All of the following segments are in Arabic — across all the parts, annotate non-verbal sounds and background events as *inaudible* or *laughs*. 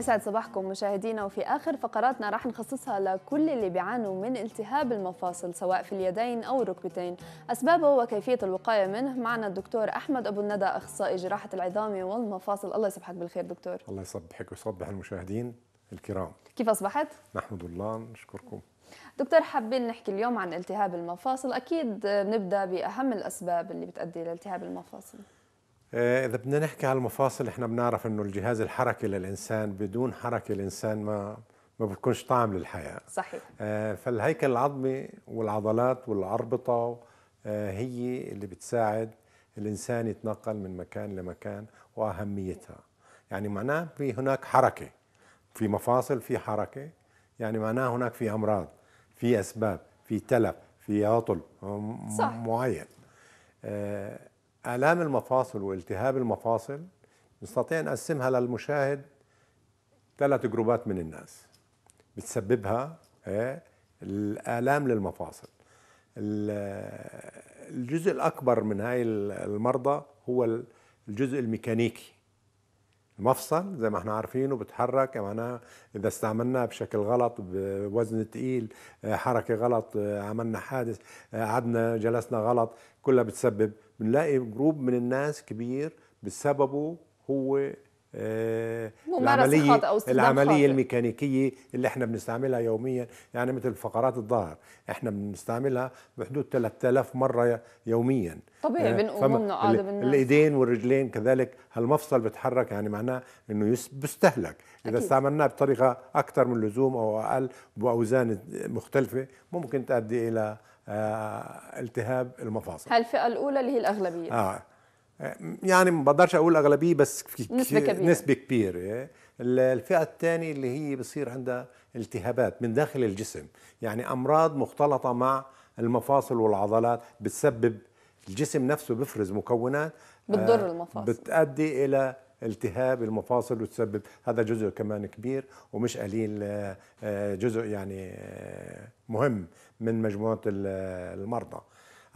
يسعد صباحكم مشاهدينا وفي آخر فقراتنا راح نخصصها لكل اللي بيعانوا من التهاب المفاصل سواء في اليدين أو الركبتين أسبابه وكيفية الوقاية منه معنا الدكتور أحمد أبو الندى أخصائي جراحة العظام والمفاصل الله يصبحك بالخير دكتور الله يصبحك ويصبح المشاهدين الكرام كيف أصبحت؟ نحمد الله نشكركم دكتور حابين نحكي اليوم عن التهاب المفاصل أكيد نبدأ بأهم الأسباب اللي بتؤدي لالتهاب المفاصل آه، اذا بدنا نحكي على المفاصل احنا بنعرف انه الجهاز الحركي للانسان بدون حركه الانسان ما ما بتكونش طعم للحياه صحيح آه، فالهيكل العظمي والعضلات والاربطه آه، هي اللي بتساعد الانسان يتنقل من مكان لمكان واهميتها يعني معناه في هناك حركه في مفاصل في حركه يعني معناه هناك في امراض في اسباب في تلف في عطل صح. معين صح. آلام المفاصل والتهاب المفاصل نستطيع نقسمها للمشاهد ثلاث جروبات من الناس بتسببها إيه؟ الآلام للمفاصل الجزء الأكبر من هاي المرضى هو الجزء الميكانيكي المفصل زي ما احنا عارفينه بتحرك معناها يعني اذا استعملناه بشكل غلط بوزن ثقيل حركه غلط عملنا حادث قعدنا جلسنا غلط كلها بتسبب بنلاقي جروب من الناس كبير بسببه هو آه، العملية خاطئة أو العملية الميكانيكية اللي احنا بنستعملها يوميا يعني مثل فقرات الظهر احنا بنستعملها بحدود 3000 مرة يوميا طبيعي آه، بنقوم وبنقعد الايدين والرجلين كذلك هالمفصل بتحرك يعني معناه انه بيستهلك اذا استعملناه بطريقة أكثر من اللزوم أو أقل بأوزان مختلفة ممكن تؤدي إلى آه، التهاب المفاصل هالفئة الأولى اللي هي الأغلبية آه يعني ما بقدرش اقول اغلبيه بس في نسبه كبيره نسبه كبيره الفئه الثانيه اللي هي بصير عندها التهابات من داخل الجسم يعني امراض مختلطه مع المفاصل والعضلات بتسبب الجسم نفسه بفرز مكونات بتضر آه، المفاصل بتؤدي الى التهاب المفاصل وتسبب هذا جزء كمان كبير ومش قليل آه، آه، جزء يعني مهم من مجموعه المرضى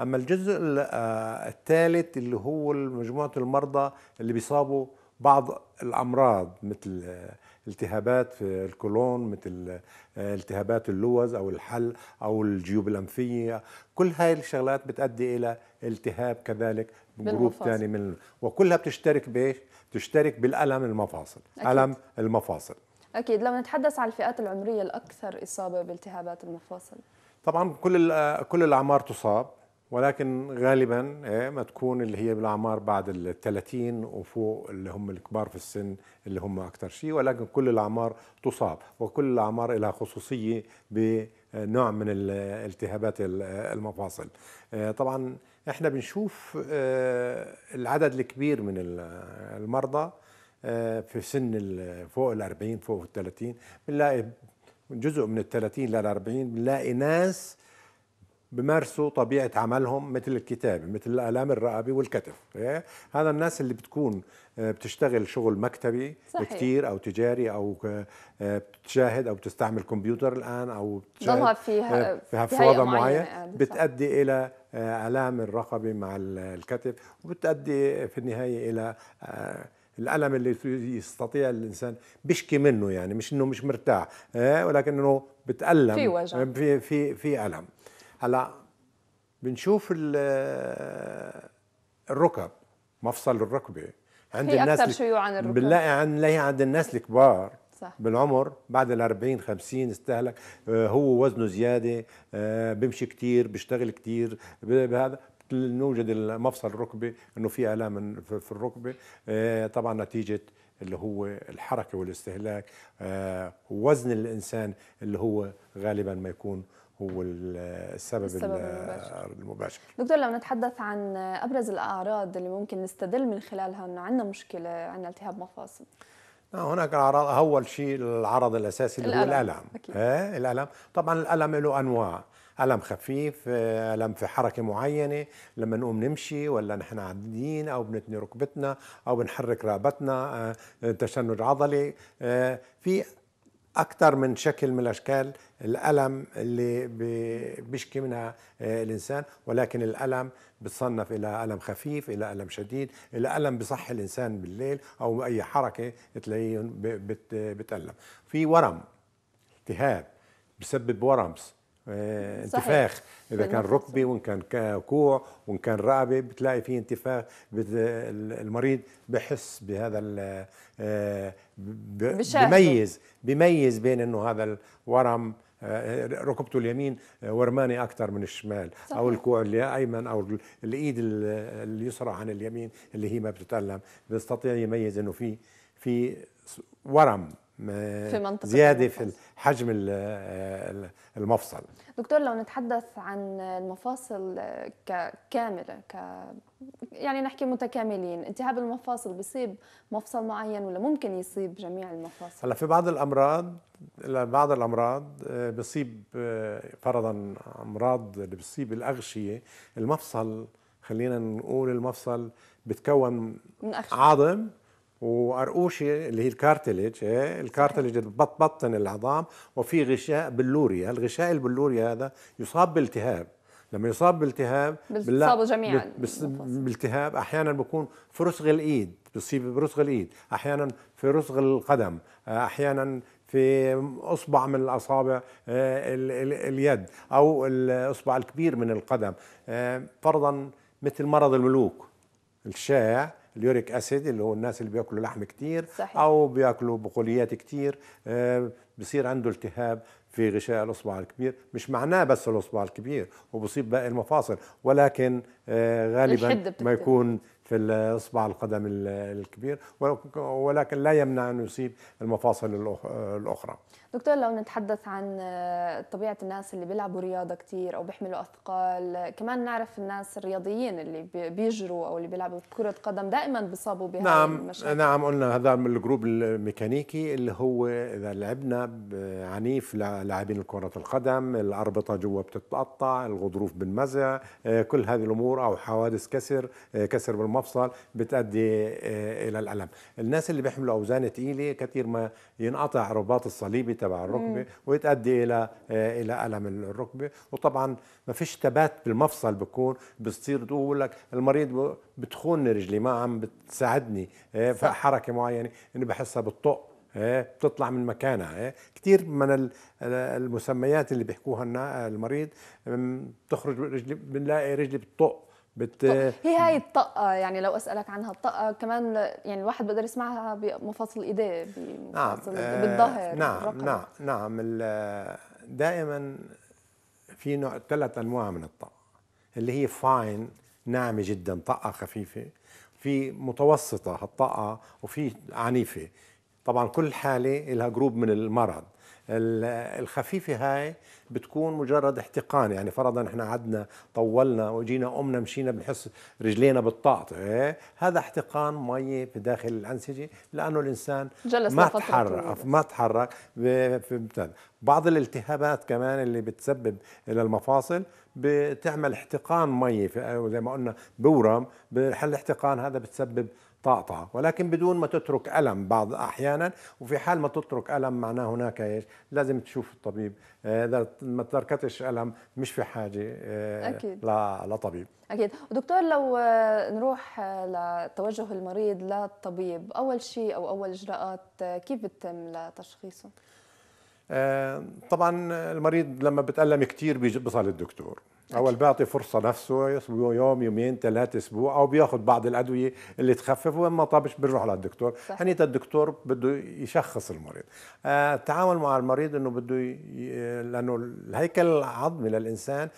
اما الجزء آه، الثالث اللي هو مجموعه المرضى اللي بيصابوا بعض الامراض مثل آه، التهابات في الكولون مثل آه، التهابات اللوز او الحل او الجيوب الانفيه كل هاي الشغلات بتؤدي الى التهاب كذلك جروب ثاني من وكلها بتشترك بايش بتشترك بالالم المفاصل أكيد. الم المفاصل اكيد لو نتحدث عن الفئات العمريه الاكثر اصابه بالتهابات المفاصل طبعا كل كل الاعمار تصاب ولكن غالبا آه، ما تكون اللي هي بالاعمار بعد ال 30 وفوق اللي هم الكبار في السن اللي هم اكثر شيء ولكن كل الاعمار تصاب وكل الاعمار لها خصوصيه بنوع من التهابات المفاصل آه، طبعا احنا بنشوف آه، العدد الكبير من المرضى في سن فوق ال 40 فوق ال 30 بنلاقي جزء من ال 30 لل 40 بنلاقي ناس بمارسوا طبيعه عملهم مثل الكتابه مثل الالام الرقبه والكتف إيه؟ هذا الناس اللي بتكون آه، بتشتغل شغل مكتبي صحيح. كتير او تجاري او آه، بتشاهد او بتستعمل كمبيوتر الان او بتشاهد فيها في وضع آه، معين يعني، بتؤدي الى الام الرقبه مع الكتف وبتؤدي في النهايه الى الالم اللي يستطيع الانسان بيشكي منه يعني مش انه مش مرتاح إيه؟ ولكن انه بتالم في وجع في في في الم هلا بنشوف الركب مفصل الركبه عند هي الناس اكثر شيوعا عن الركب بنلاقي عن عند الناس الكبار صح. بالعمر بعد ال 40 50 استهلك آه، هو وزنه زياده آه، بمشي كثير بيشتغل كثير بهذا نوجد المفصل الركبه انه في الام في الركبه آه، طبعا نتيجه اللي هو الحركه والاستهلاك وزن الانسان اللي هو غالبا ما يكون هو السبب, السبب المباشر. المباشر دكتور لو نتحدث عن ابرز الاعراض اللي ممكن نستدل من خلالها انه عندنا مشكله عندنا التهاب مفاصل آه، هناك اعراض اول شيء العرض الاساسي اللي الألم. هو الالم أكيد. إيه؟ الالم طبعا الالم له انواع الم خفيف آه، الم في حركه معينه لما نقوم نمشي ولا نحن عاديين او بنتني ركبتنا او بنحرك رقبتنا آه، تشنج عضلي في أكثر من شكل من الأشكال الألم اللي بيشكي منها آه، الإنسان ولكن الألم بتصنف إلى ألم خفيف إلى ألم شديد إلى ألم بصح الإنسان بالليل أو أي حركة تلاقيه بتألم في ورم التهاب بسبب ورمس آه، انتفاخ اذا كان ركبي وان كان كوع وان كان رقبه بتلاقي في انتفاخ المريض بحس بهذا آه، بميز بميز بين انه هذا الورم آه، ركبته اليمين ورماني اكثر من الشمال صحيح. او الكوع الايمن او الايد اليسرى عن اليمين اللي هي ما بتتالم بيستطيع يميز انه في في ورم في منطقة زيادة المفصل. في حجم المفصل دكتور لو نتحدث عن المفاصل ككاملة ك يعني نحكي متكاملين التهاب المفاصل بيصيب مفصل معين ولا ممكن يصيب جميع المفاصل هلا في بعض الامراض بعض الامراض آه، بصيب آه، فرضا امراض اللي بتصيب الاغشيه المفصل خلينا نقول المفصل بتكون من عظم وقرقوشه اللي هي الكارتلج إيه؟ الكارتلج بتبطن العظام وفي غشاء بلوريا الغشاء البلوريا هذا يصاب بالتهاب لما يصاب بالتهاب بتصابوا جميعا بالتهاب احيانا بكون في رسغ الايد بيصيب برسغ الايد احيانا في رسغ القدم احيانا في اصبع من الاصابع إيه، اليد او الاصبع الكبير من القدم إيه، فرضا مثل مرض الملوك الشائع اليوريك اسيد اللي هو الناس اللي بياكلوا لحم كتير صحيح. او بياكلوا بقوليات كتير آه، بصير عنده التهاب في غشاء الاصبع الكبير مش معناه بس الاصبع الكبير وبصيب باقي المفاصل ولكن آه، غالبا ما يكون في الاصبع القدم الكبير ولكن لا يمنع انه يصيب المفاصل الاخرى دكتور لو نتحدث عن آه، طبيعة الناس اللي بيلعبوا رياضة كتير أو بيحملوا أثقال كمان نعرف الناس الرياضيين اللي بيجروا أو اللي بيلعبوا كرة قدم دائما بيصابوا بهذا نعم المشاكل نعم قلنا هذا من الجروب الميكانيكي اللي هو إذا لعبنا عنيف لاعبين كرة القدم الأربطة جوا بتتقطع الغضروف بالمزع آه، كل هذه الأمور أو حوادث كسر آه، كسر بالمفصل بتؤدي إلى الألم الناس اللي بيحملوا أوزان ثقيلة كثير ما ينقطع رباط الصليبي تبع الركبه وتؤدي الى آه، الى الم الركبه وطبعا ما فيش ثبات بالمفصل بكون بتصير تقول لك المريض بتخون رجلي ما عم بتساعدني آه، فحركه معينه اني بحسها بتطق آه، بتطلع من مكانها كثير من المسميات اللي بيحكوها المريض بتخرج رجلي بنلاقي رجلي بتطق بت... هي هاي الطاقة يعني لو أسألك عنها الطاقة كمان يعني الواحد بقدر يسمعها نعم، بمفاصل إيديه بمفاصل نعم بالظهر نعم نعم نعم نعم دائما في نوع ثلاث أنواع من الطاقة اللي هي فاين ناعمة جدا طاقة خفيفة في متوسطة هالطاقة وفي عنيفة طبعا كل حالة لها جروب من المرض الخفيفه هاي بتكون مجرد احتقان يعني فرضا احنا عدنا طولنا وجينا امنا مشينا بنحس رجلينا بتطعطع إيه؟ هذا احتقان ميه في داخل الانسجه لانه الانسان جلس ما تحرك ما تحرك بعض الالتهابات كمان اللي بتسبب الى المفاصل بتعمل احتقان ميه زي ما قلنا بورم بحل احتقان هذا بتسبب طاقتها ولكن بدون ما تترك ألم بعض أحيانا وفي حال ما تترك ألم معناه هناك إيش لازم تشوف الطبيب آه، إذا ما تركتش ألم مش في حاجة آه، أكيد. لطبيب أكيد ودكتور لو آه، نروح لتوجه المريض للطبيب أول شيء أو أول إجراءات كيف بتتم لتشخيصه؟ طبعا المريض لما بتألم كثير بيصل الدكتور اول بيعطي فرصه نفسه يصبر يوم يومين ثلاثه اسبوع او بياخذ بعض الادويه اللي تخفف واما طابش بنروح للدكتور حنيتا يعني الدكتور بده يشخص المريض آه، التعامل مع المريض انه بده ي... لانه الهيكل العظمي للانسان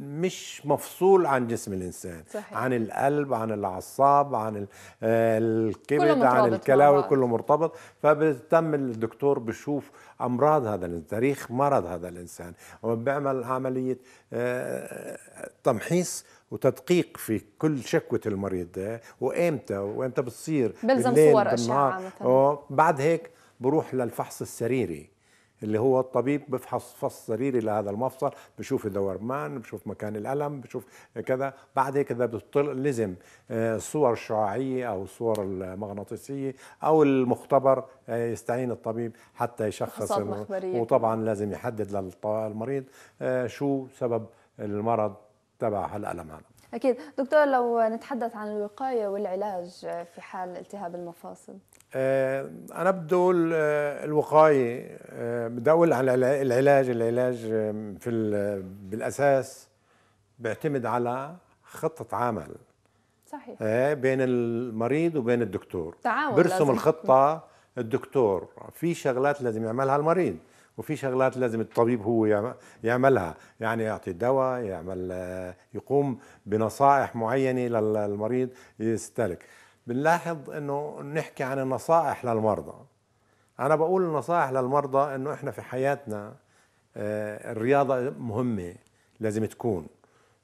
مش مفصول عن جسم الانسان صحيح. عن القلب عن الاعصاب عن الكبد عن الكلاوي كله مرتبط فبتم الدكتور بشوف امراض هذا التاريخ مرض هذا الانسان وبيعمل عمليه آه، تمحيص وتدقيق في كل شكوة المريض وامتى وامتى بتصير بلزم صور اشعه بعد هيك بروح للفحص السريري اللي هو الطبيب بفحص فحص سريري لهذا المفصل بشوف الدورمان بشوف مكان الالم بشوف كذا بعد هيك اذا لزم الصور آه، الشعاعيه او الصور المغناطيسيه او المختبر آه، يستعين الطبيب حتى يشخص وطبعا لازم يحدد للمريض آه، شو سبب المرض تبع هالألم هذا أكيد دكتور لو نتحدث عن الوقاية والعلاج في حال التهاب المفاصل آه، أنا بدي أقول آه، الوقاية آه، بدي أقول عن العلاج العلاج في بالأساس بيعتمد على خطة عمل صحيح بين المريض وبين الدكتور تعاون برسم لازم. الخطة الدكتور في شغلات لازم يعملها المريض وفي شغلات لازم الطبيب هو يعملها يعني يعطي دواء يعمل آه، يقوم بنصائح معينة للمريض يستهلك بنلاحظ انه نحكي عن النصائح للمرضى انا بقول النصائح للمرضى انه احنا في حياتنا آه، الرياضة مهمة لازم تكون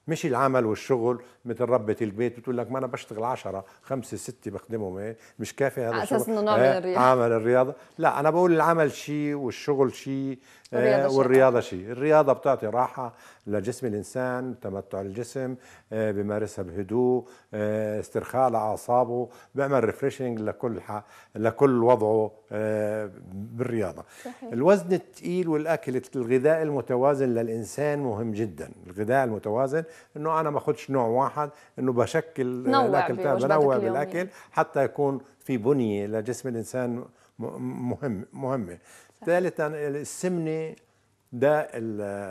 مش العمل والشغل مثل ربة البيت بتقول لك ما انا بشتغل 10 5 6 بخدمهم هيك إيه؟ مش كافي هذا على اساس انه نوع من إيه؟ الرياضه عمل الرياضه لا انا بقول العمل شيء والشغل شيء إيه؟ والرياضة, والرياضة شيء الرياضة بتعطي راحة لجسم الإنسان تمتع الجسم بمارسها بهدوء استرخاء لأعصابه بيعمل ريفريشنج لكل ح... لكل وضعه بالرياضة صحيح. الوزن الثقيل والأكل الغذاء المتوازن للإنسان مهم جدا الغذاء المتوازن انه انا ما اخذش نوع واحد انه بشكل آه، الاكل بنوع بالاكل حتى يكون في بنيه لجسم الانسان مهم مهمه ثالثا السمنه ده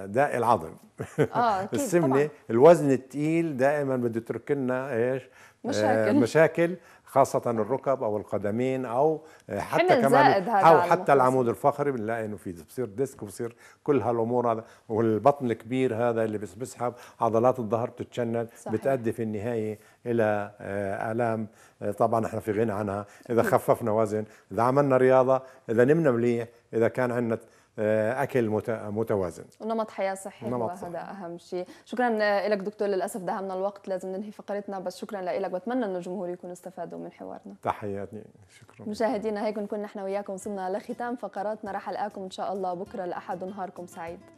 ده العظم اه *laughs* السمنه طبعًا. الوزن الثقيل دائما بده يترك لنا ايش آه، مشاكل مشاكل خاصة الركب أو القدمين أو آه، حتى كمان أو حتى العمود الفقري بنلاقي إنه في بصير ديسك وبصير كل هالأمور هذا والبطن الكبير هذا اللي بسحب عضلات الظهر بتتشنج بتأدي في النهاية إلى آه، آلام طبعا احنا في غنى عنها إذا خففنا وزن إذا عملنا رياضة إذا نمنا مليح إذا كان عندنا آه، اكل متوازن ونمط حياه صحي نمط صحي. هذا اهم شيء شكرا لك دكتور للاسف دهمنا الوقت لازم ننهي فقرتنا بس شكرا لك واتمنى ان الجمهور يكونوا استفادوا من حوارنا تحياتي شكرا مشاهدينا هيك نكون نحن وياكم وصلنا لختام فقراتنا راح القاكم ان شاء الله بكره الاحد ونهاركم سعيد